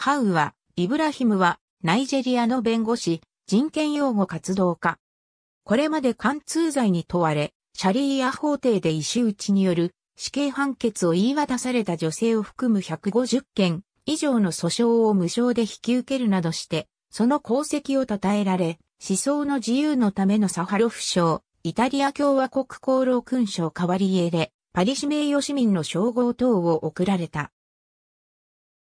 ハウは、イブラヒムは、ナイジェリアの弁護士、人権擁護活動家。これまで貫通罪に問われ、シャリーア法廷で石打ちによる死刑判決を言い渡された女性を含む150件以上の訴訟を無償で引き受けるなどして、その功績を称えられ、思想の自由のためのサハロフ賞、イタリア共和国功労勲章代わりエれ、パリ市名誉市民の称号等を贈られた。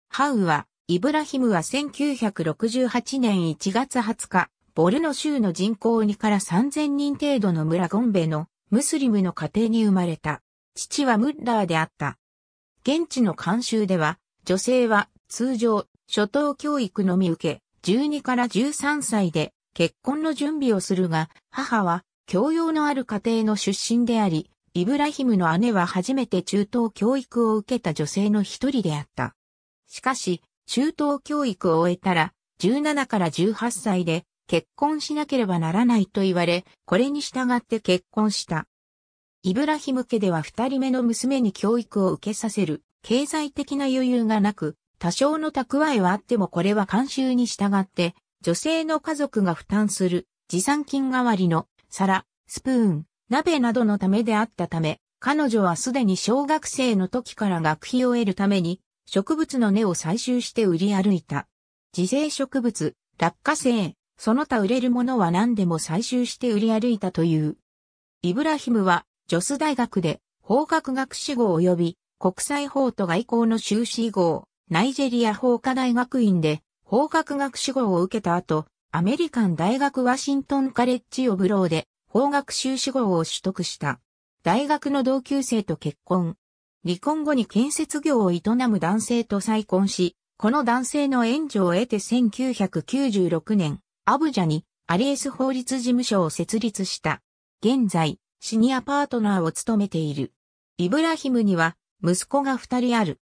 ハウは、イブラヒムは1968年1月20日、ボルノ州の人口2から3000人程度の村ゴンベのムスリムの家庭に生まれた。父はムッラーであった。現地の慣習では、女性は通常、初等教育のみ受け、12から13歳で結婚の準備をするが、母は教養のある家庭の出身であり、イブラヒムの姉は初めて中等教育を受けた女性の一人であった。しかし、中等教育を終えたら、17から18歳で結婚しなければならないと言われ、これに従って結婚した。イブラヒム家では二人目の娘に教育を受けさせる、経済的な余裕がなく、多少の蓄えはあってもこれは慣習に従って、女性の家族が負担する持参金代わりの皿、スプーン、鍋などのためであったため、彼女はすでに小学生の時から学費を得るために植物の根を採集して売り歩いた。自生植物、落花生、その他売れるものは何でも採集して売り歩いたという。イブラヒムは、ジョス大学で、法学学士号及び、国際法と外交の修士号、ナイジェリア法科大学院で、法学学士号を受けた後、アメリカン大学ワシントンカレッジオブローで、法学修士号を取得した。大学の同級生と結婚。離婚後に建設業を営む男性と再婚し、この男性の援助を得て1996年、アブジャにアリエス法律事務所を設立した。現在、シニアパートナーを務めている。イブラヒムには息子が二人ある。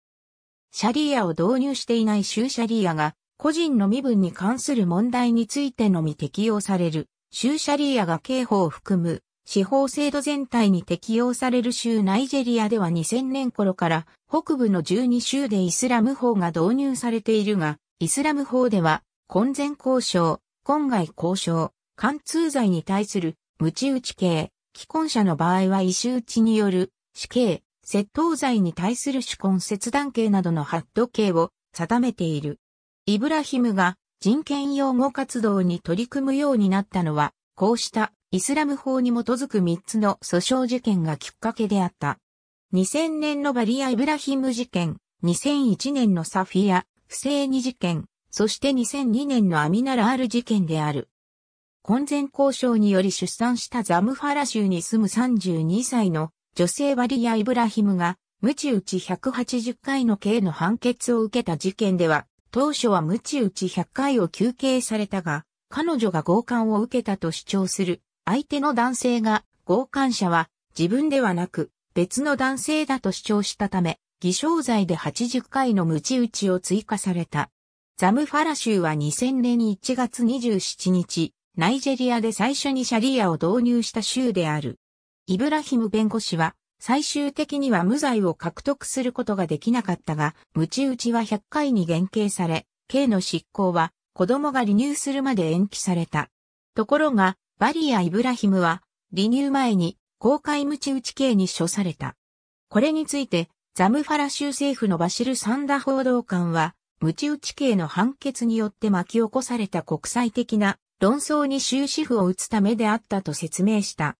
シャリーアを導入していない州シャリーアが個人の身分に関する問題についてのみ適用される。州シャリーアが刑法を含む司法制度全体に適用される州ナイジェリアでは2000年頃から北部の12州でイスラム法が導入されているが、イスラム法では、婚前交渉、婚外交渉、貫通罪に対する無知打ち刑、既婚者の場合は異臭打ちによる死刑、窃盗罪に対する主婚切断刑などのハット刑を定めている。イブラヒムが人権擁護活動に取り組むようになったのは、こうしたイスラム法に基づく3つの訴訟事件がきっかけであった。2000年のバリア・イブラヒム事件、2001年のサフィア、不正二事件、そして2002年のアミナラール事件である。婚前交渉により出産したザムファラ州に住む32歳の女性バリア・イブラヒムが、無知打ち180回の刑の判決を受けた事件では、当初は無知打ち100回を求刑されたが、彼女が強姦を受けたと主張する相手の男性が、強姦者は自分ではなく別の男性だと主張したため、偽証罪で80回の無知打ちを追加された。ザムファラ州は2000年1月27日、ナイジェリアで最初にシャリアを導入した州である。イブラヒム弁護士は、最終的には無罪を獲得することができなかったが、無知打ちは100回に減刑され、刑の執行は子供が離乳するまで延期された。ところが、バリア・イブラヒムは、離乳前に公開無知打ち刑に処された。これについて、ザムファラ州政府のバシル・サンダ報道官は、無知打ち刑の判決によって巻き起こされた国際的な論争に終止符を打つためであったと説明した。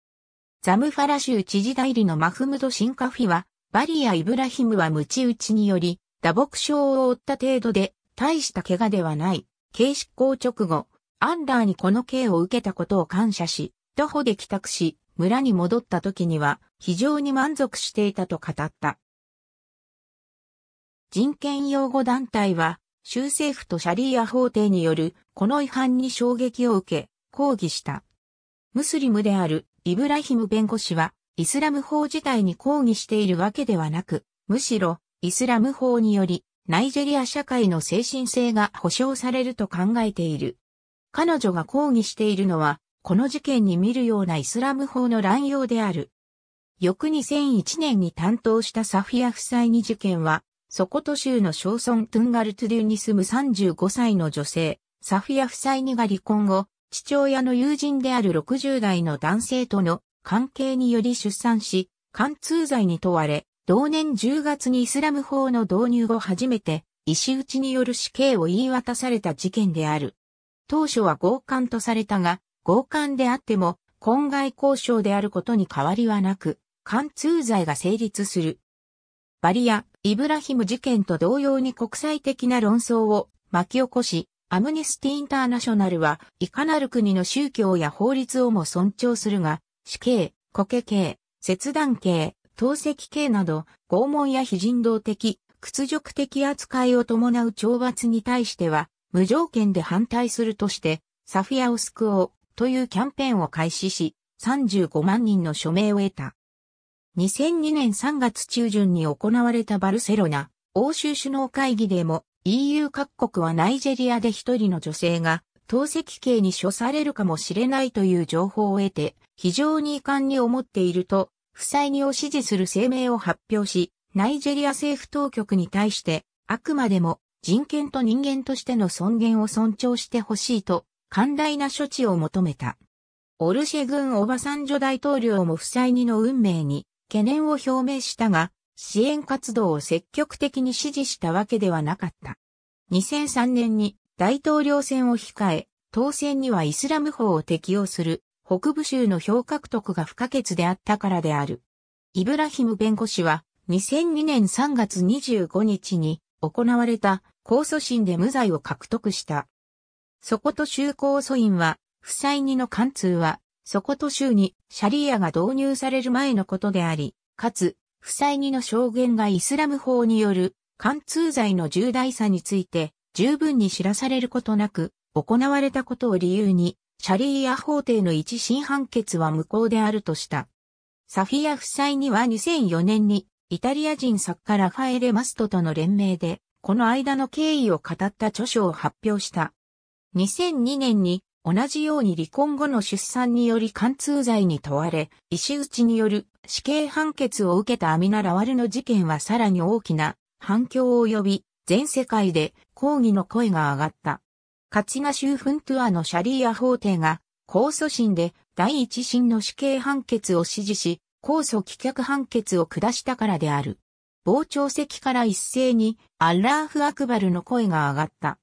ザムファラ州知事代理のマフムド・シンカフィは、バリア・イブラヒムは無知打ちにより、打撲傷を負った程度で、大した怪我ではない。軽執行直後、アンダーにこの刑を受けたことを感謝し、徒歩で帰宅し、村に戻った時には非常に満足していたと語った。人権擁護団体は、州政府とシャリーア法廷によるこの違反に衝撃を受け、抗議した。ムスリムであるイブラヒム弁護士は、イスラム法自体に抗議しているわけではなく、むしろ、イスラム法により、ナイジェリア社会の精神性が保障されると考えている。彼女が抗議しているのは、この事件に見るようなイスラム法の乱用である。翌2001年に担当したサフィア夫妻に事件は、ソコト州の小村トゥンガルトゥデュに住む35歳の女性、サフィア夫妻にが離婚後、父親の友人である60代の男性との関係により出産し、貫通罪に問われ、同年10月にイスラム法の導入後初めて、石打ちによる死刑を言い渡された事件である。当初は強姦とされたが、強姦であっても、婚外交渉であることに変わりはなく、貫通罪が成立する。バリア、イブラヒム事件と同様に国際的な論争を巻き起こし、アムネスティ・インターナショナルは、いかなる国の宗教や法律をも尊重するが、死刑、コ刑刑、切断刑、透析刑など、拷問や非人道的、屈辱的扱いを伴う懲罰に対しては、無条件で反対するとして、サフィアを救おうというキャンペーンを開始し、35万人の署名を得た。2002年3月中旬に行われたバルセロナ欧州首脳会議でも EU 各国はナイジェリアで一人の女性が透析刑に処されるかもしれないという情報を得て非常に遺憾に思っていると不債にを支持する声明を発表し、ナイジェリア政府当局に対してあくまでも人権と人間としての尊厳を尊重してほしいと、寛大な処置を求めた。オルシェ軍オバサンジョ大統領も夫妻にの運命に懸念を表明したが、支援活動を積極的に支持したわけではなかった。2003年に大統領選を控え、当選にはイスラム法を適用する北部州の票獲得が不可欠であったからである。イブラヒム弁護士は2002年3月25日に行われた控訴審で無罪を獲得した。そこと州控訴院は、負債にの貫通は、そこと州にシャリアが導入される前のことであり、かつ、負債2の証言がイスラム法による貫通罪の重大さについて十分に知らされることなく行われたことを理由にシャリーア法廷の一審判決は無効であるとした。サフィア夫妻には2004年にイタリア人作家ラファエレ・マストとの連名で、この間の経緯を語った著書を発表した。2002年に同じように離婚後の出産により貫通罪に問われ、石打ちによる死刑判決を受けたアミナ・ラワルの事件はさらに大きな反響を呼び、全世界で抗議の声が上がった。カチナ州フントゥアのシャリーア法廷が、控訴審で第一審の死刑判決を支持し、控訴棄却判決を下したからである。傍聴席から一斉にアッラーフ・アクバルの声が上がった。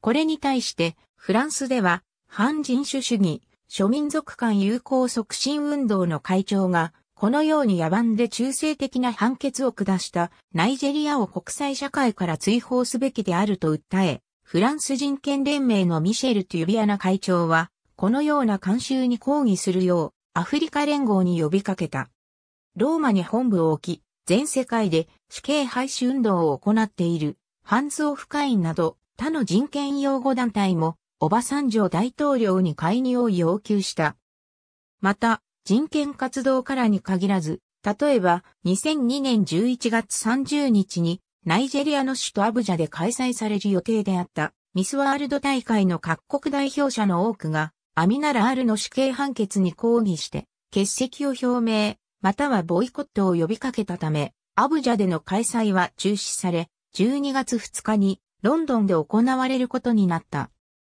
これに対してフランスでは反人種主義、諸民族間友好促進運動の会長がこのように野蛮で中性的な判決を下したナイジェリアを国際社会から追放すべきであると訴え、フランス人権連盟のミシェル・トゥビアナ会長は、このような慣習に抗議するようアフリカ連合に呼びかけた。ローマに本部を置き、全世界で死刑廃止運動を行っている、ハンズ・オフ・会員など他の人権擁護団体も、オバサンジョ大統領に介入を要求した。また、人権活動からに限らず、例えば2002年11月30日にナイジェリアの首都アブジャで開催される予定であったミスワールド大会の各国代表者の多くがアミナラールの死刑判決に抗議して、欠席を表明、またはボイコットを呼びかけたため、アブジャでの開催は中止され、12月2日にロンドンで行われることになった。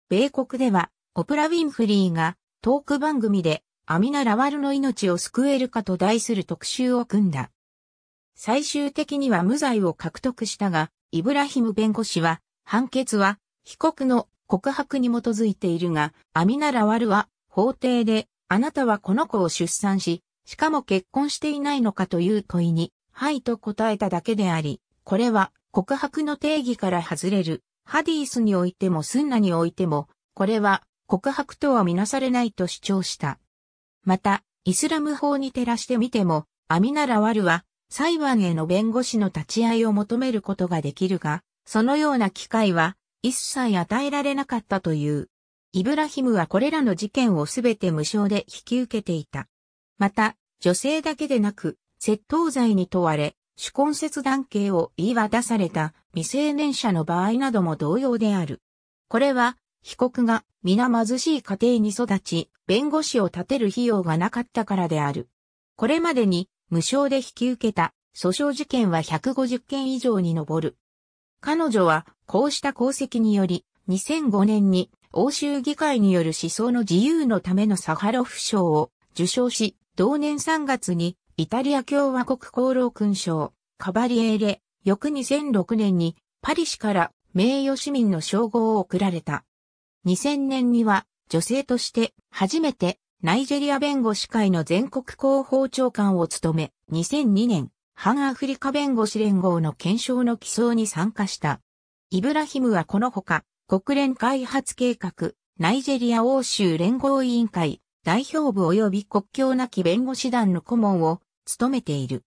米国では、オプラ・ウィンフリーがトーク番組でアミナ・ラワルの命を救えるかと題する特集を組んだ。最終的には無罪を獲得したが、イブラヒム弁護士は、判決は被告の告白に基づいているが、アミナ・ラワルは法廷で、あなたはこの子を出産し、しかも結婚していないのかという問いに、はいと答えただけであり、これは告白の定義から外れる。ハディースにおいてもスンナにおいても、これは告白とはみなされないと主張した。また、イスラム法に照らしてみても、アミナ・ラワルは裁判への弁護士の立ち会いを求めることができるが、そのような機会は一切与えられなかったという。イブラヒムはこれらの事件をすべて無償で引き受けていた。また、女性だけでなく、窃盗罪に問われ、主根節断刑を言い渡された未成年者の場合なども同様である。これは、被告が皆貧しい家庭に育ち、弁護士を立てる費用がなかったからである。これまでに無償で引き受けた訴訟事件は150件以上に上る。彼女は、こうした功績により、2005年に欧州議会による思想の自由のためのサハロフ賞を受賞し、同年3月にイタリア共和国功労勲章、カバリエーレ、翌2006年にパリ市から名誉市民の称号を贈られた。2000年には女性として初めてナイジェリア弁護士会の全国広報長官を務め、2002年、反アフリカ弁護士連合の検証の起草に参加した。イブラヒムはこのほか、国連開発計画、ナイジェリア欧州連合委員会、代表部及び国境なき弁護士団の顧問を務めている。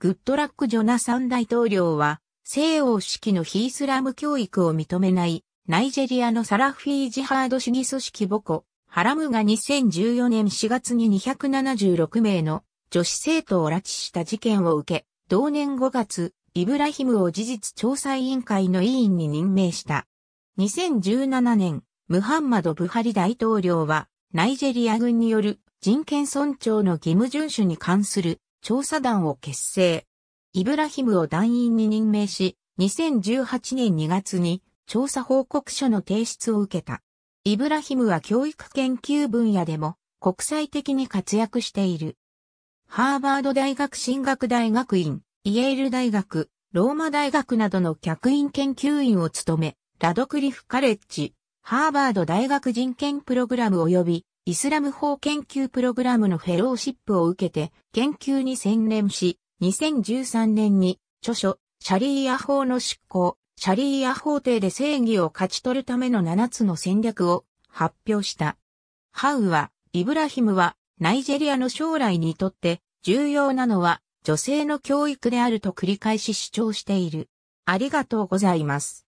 グッドラック・ジョナサン大統領は、西欧式のヒースラム教育を認めない、ナイジェリアのサラフィージハード主義組織母コ、ハラムが2014年4月に276名の女子生徒を拉致した事件を受け、同年5月、イブラヒムを事実調査委員会の委員に任命した。2017年、ムハンマド・ブハリ大統領は、ナイジェリア軍による人権尊重の義務遵守に関する調査団を結成。イブラヒムを団員に任命し、2018年2月に調査報告書の提出を受けた。イブラヒムは教育研究分野でも国際的に活躍している。ハーバード大学進学大学院、イェール大学、ローマ大学などの客員研究員を務め、ラドクリフカレッジ、ハーバード大学人権プログラム及びイスラム法研究プログラムのフェローシップを受けて研究に専念し、2013年に著書、シャリーア法の執行、シャリーア法廷で正義を勝ち取るための7つの戦略を発表した。ハウは、イブラヒムはナイジェリアの将来にとって重要なのは女性の教育であると繰り返し主張している。ありがとうございます。